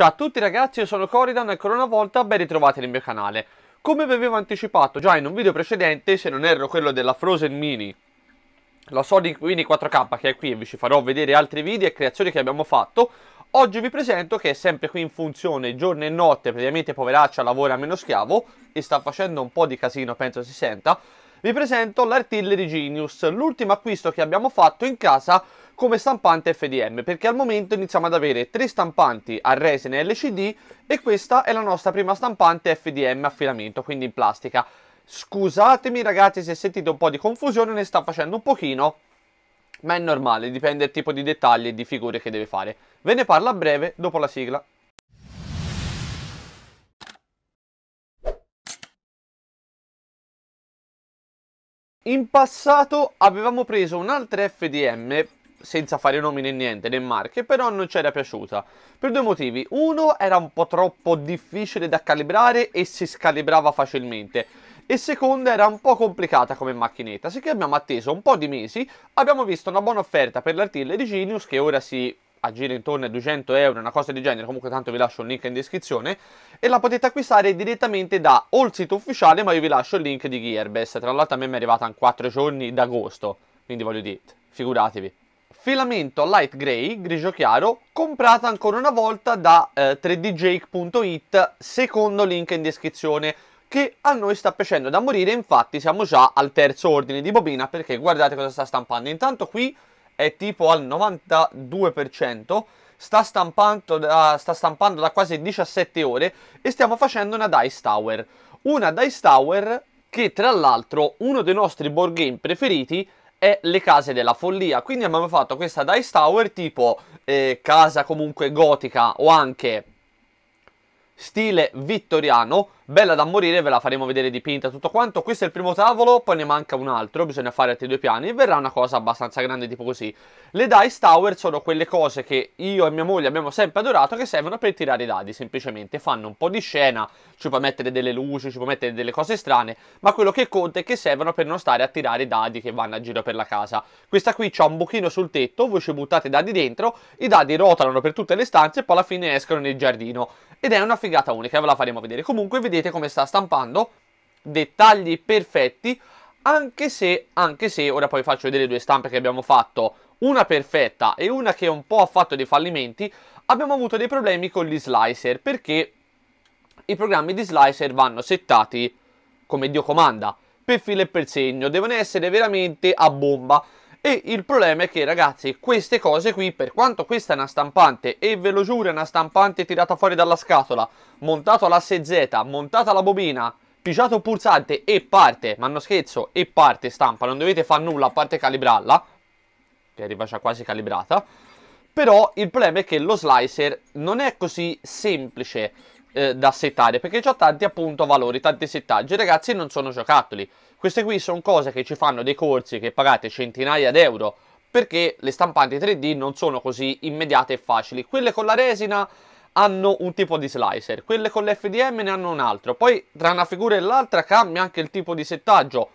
Ciao a tutti ragazzi, io sono Coridan e ancora una volta ben ritrovati nel mio canale. Come vi avevo anticipato già in un video precedente, se non erro quello della Frozen Mini, la Sonic Mini 4K che è qui e vi ci farò vedere altri video e creazioni che abbiamo fatto, oggi vi presento che è sempre qui in funzione giorno e notte, praticamente poveraccia lavora meno schiavo e sta facendo un po' di casino, penso si senta, vi presento l'Artillery Genius, l'ultimo acquisto che abbiamo fatto in casa come stampante FDM perché al momento iniziamo ad avere tre stampanti a resina LCD e questa è la nostra prima stampante FDM a filamento quindi in plastica scusatemi ragazzi se sentite un po' di confusione ne sta facendo un pochino ma è normale dipende dal tipo di dettagli e di figure che deve fare ve ne parlo a breve dopo la sigla In passato avevamo preso un'altra FDM senza fare nomi né niente, né marche, però non ci era piaciuta. Per due motivi. Uno, era un po' troppo difficile da calibrare e si scalibrava facilmente. E seconda, era un po' complicata come macchinetta, sicché abbiamo atteso un po' di mesi, abbiamo visto una buona offerta per l'artillery Genius, che ora si aggira intorno ai 200 euro, una cosa del genere, comunque tanto vi lascio il link in descrizione, e la potete acquistare direttamente da o il sito ufficiale, ma io vi lascio il link di Gearbest, tra l'altro a me mi è arrivata in 4 giorni d'agosto, quindi voglio dire, figuratevi filamento light grey, grigio chiaro, comprata ancora una volta da eh, 3djake.it, secondo link in descrizione, che a noi sta piacendo da morire, infatti siamo già al terzo ordine di bobina, perché guardate cosa sta stampando, intanto qui è tipo al 92%, sta stampando da, sta stampando da quasi 17 ore e stiamo facendo una Dice Tower, una Dice Tower che tra l'altro uno dei nostri board game preferiti è le case della follia. Quindi abbiamo fatto questa Dice Tower tipo eh, casa comunque gotica o anche stile vittoriano bella da morire, ve la faremo vedere dipinta tutto quanto. Questo è il primo tavolo, poi ne manca un altro, bisogna fare altri due piani verrà una cosa abbastanza grande tipo così. Le Dice Tower sono quelle cose che io e mia moglie abbiamo sempre adorato che servono per tirare i dadi, semplicemente fanno un po' di scena, ci può mettere delle luci, ci può mettere delle cose strane, ma quello che conta è che servono per non stare a tirare i dadi che vanno a giro per la casa. Questa qui c'ha un buchino sul tetto, voi ci buttate i dadi dentro, i dadi rotolano per tutte le stanze e poi alla fine escono nel giardino. Ed è una figata unica, ve la faremo vedere. Comunque vedete vedete come sta stampando, dettagli perfetti, anche se, anche se, ora poi faccio vedere due stampe che abbiamo fatto, una perfetta e una che un po' ha fatto dei fallimenti, abbiamo avuto dei problemi con gli slicer, perché i programmi di slicer vanno settati come Dio comanda, per filo e per segno, devono essere veramente a bomba, e il problema è che ragazzi queste cose qui per quanto questa è una stampante e ve lo giuro è una stampante tirata fuori dalla scatola montato all'asse Z, montata alla bobina pigiato pulsante e parte, ma non scherzo, e parte stampa, non dovete fare nulla a parte calibrarla, che arriva già quasi calibrata, però il problema è che lo slicer non è così semplice, eh, da settare, perché ho tanti appunto valori, tanti settaggi. Ragazzi, non sono giocattoli. Queste qui sono cose che ci fanno dei corsi che pagate centinaia di euro perché le stampanti 3D non sono così immediate e facili. Quelle con la resina hanno un tipo di slicer, quelle con l'FDM ne hanno un altro. Poi tra una figura e l'altra cambia anche il tipo di settaggio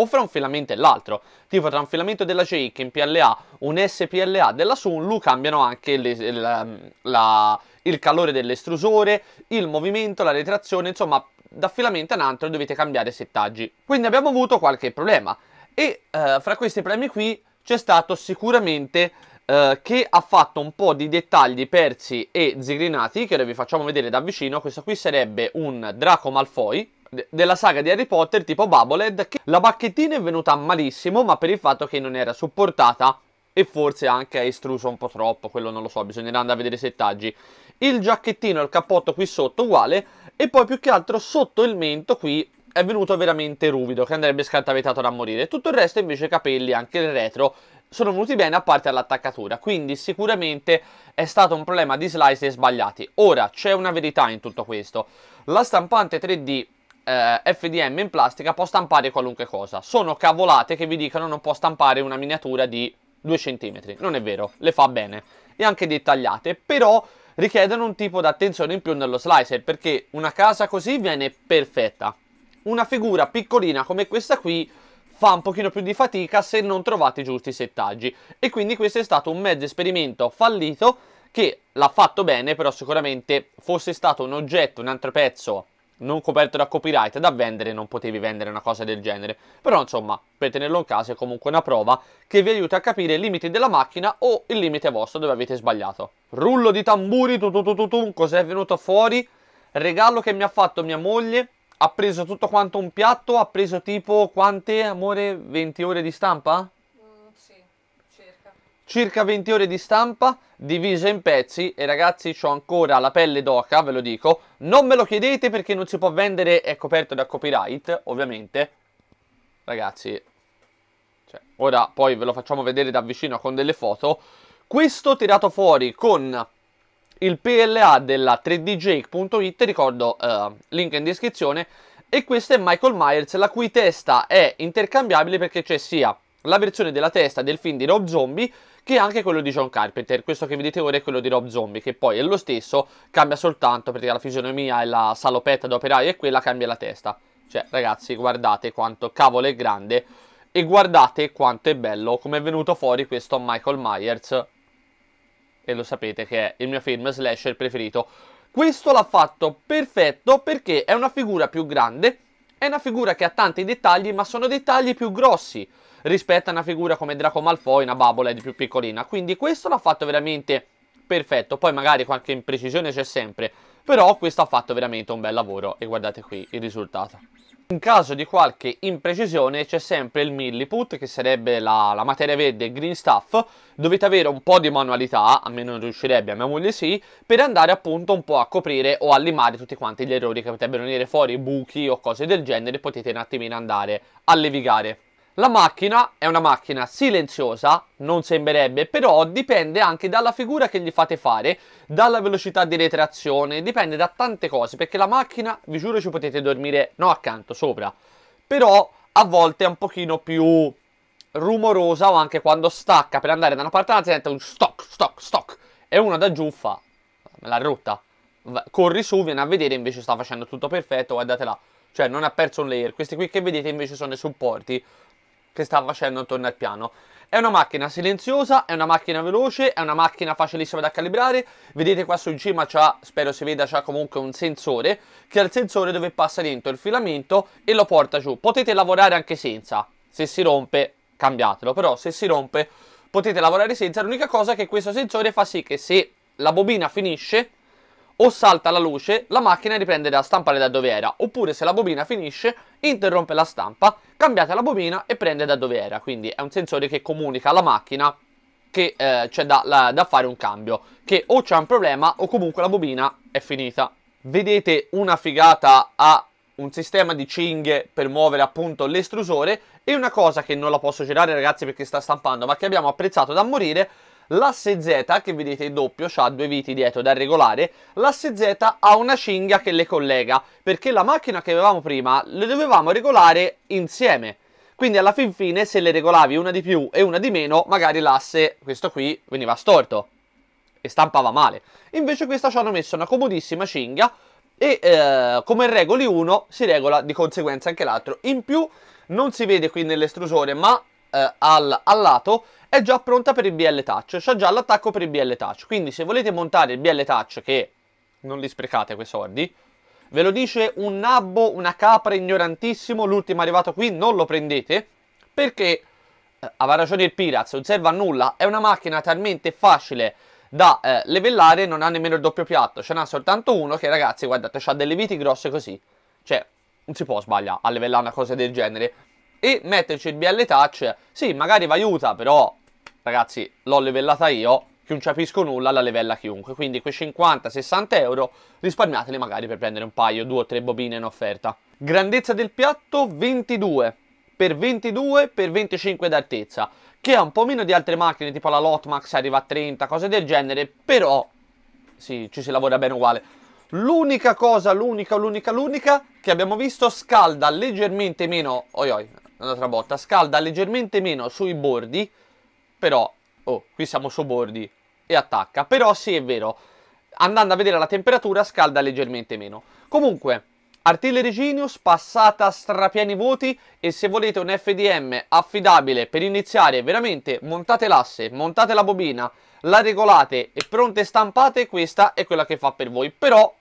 o fra un filamento e l'altro. Tipo tra un filamento della Jake in PLA, un SPLA della Sunlu cambiano anche le, la, ehm, la, il calore dell'estrusore, il movimento, la retrazione, insomma da filamento a ad altro dovete cambiare settaggi. Quindi abbiamo avuto qualche problema e eh, fra questi problemi qui c'è stato sicuramente eh, che ha fatto un po' di dettagli persi e zigrinati che ora vi facciamo vedere da vicino. Questo qui sarebbe un Draco Malfoy della saga di Harry Potter tipo Bubblehead che la bacchettina è venuta malissimo ma per il fatto che non era supportata e forse anche è estruso un po' troppo, quello non lo so, bisognerà andare a vedere i settaggi. Il giacchettino e il cappotto qui sotto uguale e poi più che altro sotto il mento qui è venuto veramente ruvido che andrebbe scartavetato da morire. Tutto il resto invece i capelli, anche il retro, sono venuti bene a parte all'attaccatura, quindi sicuramente è stato un problema di slice e sbagliati. Ora, c'è una verità in tutto questo. La stampante 3D eh, FDM in plastica può stampare qualunque cosa. Sono cavolate che vi dicano non può stampare una miniatura di 2 cm. Non è vero, le fa bene. E anche dettagliate, però richiedono un tipo di attenzione in più nello slicer, perché una casa così viene perfetta. Una figura piccolina come questa qui fa un pochino più di fatica se non trovate i giusti settaggi. E quindi questo è stato un mezzo esperimento fallito che l'ha fatto bene, però sicuramente fosse stato un oggetto, un altro pezzo non coperto da copyright, da vendere non potevi vendere una cosa del genere. Però insomma, per tenerlo in casa è comunque una prova che vi aiuta a capire i limiti della macchina o il limite vostro dove avete sbagliato. Rullo di tamburi, tutututun, cos'è venuto fuori? Regalo che mi ha fatto mia moglie, ha preso tutto quanto un piatto, ha preso tipo quante, amore, 20 ore di stampa? circa 20 ore di stampa divisa in pezzi e ragazzi ho ancora la pelle d'oca ve lo dico non me lo chiedete perché non si può vendere è coperto da copyright ovviamente ragazzi cioè, ora poi ve lo facciamo vedere da vicino con delle foto questo tirato fuori con il PLA della 3djake.it ricordo eh, link in descrizione e questo è Michael Myers la cui testa è intercambiabile perché c'è sia la versione della testa del film di Rob Zombie che è anche quello di John Carpenter. Questo che vedete ora è quello di Rob Zombie, che poi è lo stesso, cambia soltanto perché la fisionomia e la salopetta d'operai è quella cambia la testa. Cioè, ragazzi, guardate quanto cavolo è grande e guardate quanto è bello come è venuto fuori questo Michael Myers. E lo sapete che è il mio film slasher preferito. Questo l'ha fatto perfetto perché è una figura più grande, è una figura che ha tanti dettagli, ma sono dettagli più grossi rispetto a una figura come Draco Malfoy, una babola di più piccolina. Quindi questo l'ha fatto veramente perfetto, poi magari qualche imprecisione c'è sempre, però questo ha fatto veramente un bel lavoro e guardate qui il risultato. In caso di qualche imprecisione c'è sempre il milliput che sarebbe la, la, materia verde green stuff dovete avere un po' di manualità, a me non riuscirebbe, a mia moglie sì per andare appunto un po' a coprire o a limare tutti quanti gli errori che potrebbero venire fuori, buchi o cose del genere potete un attimino andare a levigare la macchina è una macchina silenziosa, non sembrerebbe, però dipende anche dalla figura che gli fate fare, dalla velocità di retrazione, dipende da tante cose, perché la macchina, vi giuro, ci potete dormire, no accanto, sopra, però a volte è un pochino più rumorosa o anche quando stacca per andare da una parte all'altra diventa un stock, stock, stock, e uno da giù fa, ah, me l'ha rotta, corri su, viene a vedere, invece sta facendo tutto perfetto, guardate là, cioè non ha perso un layer, questi qui che vedete invece sono i supporti, che sta facendo intorno al piano. È una macchina silenziosa, è una macchina veloce, è una macchina facilissima da calibrare. Vedete qua su in cima c'ha, spero si veda, c'ha comunque un sensore, che è il sensore dove passa dentro il filamento e lo porta giù. Potete lavorare anche senza, se si rompe cambiatelo, però se si rompe potete lavorare senza. L'unica cosa è che questo sensore fa sì che se la bobina finisce o salta la luce, la macchina riprende da stampare da dove era, oppure se la bobina finisce, interrompe la stampa, cambiate la bobina e prende da dove era, quindi è un sensore che comunica alla macchina che eh, c'è da, la, da fare un cambio, che o c'è un problema o comunque la bobina è finita. Vedete una figata a un sistema di cinghie per muovere appunto l'estrusore e una cosa che non la posso girare ragazzi perché sta stampando ma che abbiamo apprezzato da morire L'asse Z, che vedete è doppio, ha due viti dietro da regolare, l'asse Z ha una cinghia che le collega, perché la macchina che avevamo prima le dovevamo regolare insieme. Quindi alla fin fine se le regolavi una di più e una di meno, magari l'asse, questo qui, veniva storto e stampava male. Invece questa ci hanno messo una comodissima cinghia e eh, come regoli uno si regola di conseguenza anche l'altro. In più non si vede qui nell'estrusore ma eh, al, al lato è già pronta per il BL Touch, c'ha già l'attacco per il BL Touch, quindi se volete montare il BL Touch, che non li sprecate quei soldi, ve lo dice un nabbo, una capra ignorantissimo, l'ultimo arrivato qui, non lo prendete, perché eh, aveva ragione il Piraz, non serve a nulla, è una macchina talmente facile da eh, levellare, non ha nemmeno il doppio piatto, ce n'ha soltanto uno che ragazzi guardate, ha delle viti grosse così, cioè non si può sbagliare a levellare una cosa del genere, e metterci il BL Touch, sì, magari vi aiuta, però, ragazzi, l'ho livellata io, che non capisco nulla, la levella chiunque, quindi quei 50-60 euro risparmiateli magari per prendere un paio, due o tre bobine in offerta. Grandezza del piatto 22 per 22 per 25 d'altezza, che è un po' meno di altre macchine, tipo la Lotmax arriva a 30, cose del genere, però sì, ci si lavora bene uguale. L'unica cosa, l'unica, l'unica, l'unica che abbiamo visto scalda leggermente meno, oi oi, un'altra botta, scalda leggermente meno sui bordi, però, oh, qui siamo su bordi e attacca, però sì è vero, andando a vedere la temperatura scalda leggermente meno. Comunque, Artillery Genius passata a strapieni voti e se volete un FDM affidabile per iniziare veramente montate l'asse, montate la bobina, la regolate e pronte stampate, questa è quella che fa per voi. Però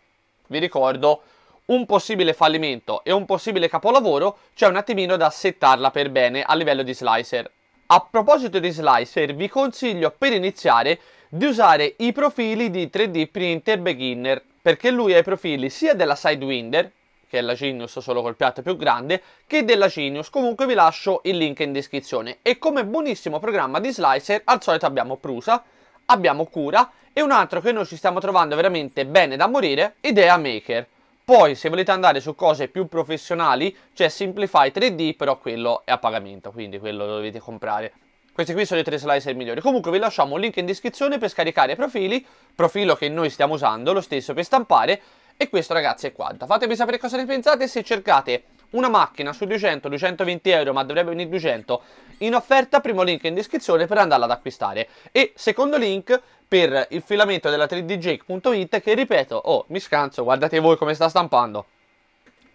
vi ricordo un possibile fallimento e un possibile capolavoro, c'è un attimino da settarla per bene a livello di slicer. A proposito di slicer, vi consiglio per iniziare di usare i profili di 3D Printer Beginner, perché lui ha i profili sia della Sidewinder, che è la Genius solo col piatto più grande, che della Genius. Comunque vi lascio il link in descrizione. E come buonissimo programma di slicer, al solito abbiamo Prusa, abbiamo Cura e un altro che noi ci stiamo trovando veramente bene da morire, Idea Maker. Poi se volete andare su cose più professionali c'è Simplify 3D, però quello è a pagamento, quindi quello lo dovete comprare. Queste qui sono le tre slicer migliori. Comunque vi lasciamo un link in descrizione per scaricare i profili, profilo che noi stiamo usando, lo stesso per stampare. E questo ragazzi è quanto. Fatemi sapere cosa ne pensate se cercate una macchina su 200-220 euro, ma dovrebbe venire 200, in offerta, primo link in descrizione per andarla ad acquistare. E secondo link per il filamento della 3djake.it che ripeto, oh mi scanso, guardate voi come sta stampando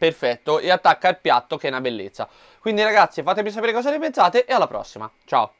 perfetto e attacca al piatto che è una bellezza. Quindi ragazzi fatemi sapere cosa ne pensate e alla prossima, ciao!